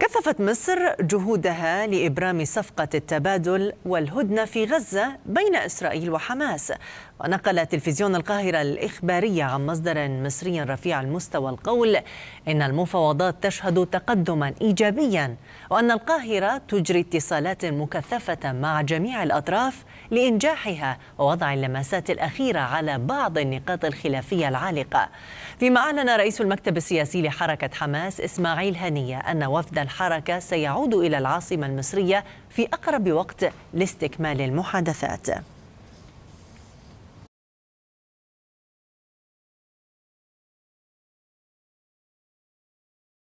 كثفت مصر جهودها لابرام صفقه التبادل والهدنه في غزه بين اسرائيل وحماس ونقل تلفزيون القاهره الاخباريه عن مصدر مصري رفيع المستوى القول ان المفاوضات تشهد تقدما ايجابيا وان القاهره تجري اتصالات مكثفه مع جميع الاطراف لانجاحها ووضع اللمسات الاخيره على بعض النقاط الخلافيه العالقه فيما اعلن رئيس المكتب السياسي لحركه حماس اسماعيل هنيه ان وفدا الحركة سيعود إلى العاصمة المصرية في أقرب وقت لاستكمال المحادثات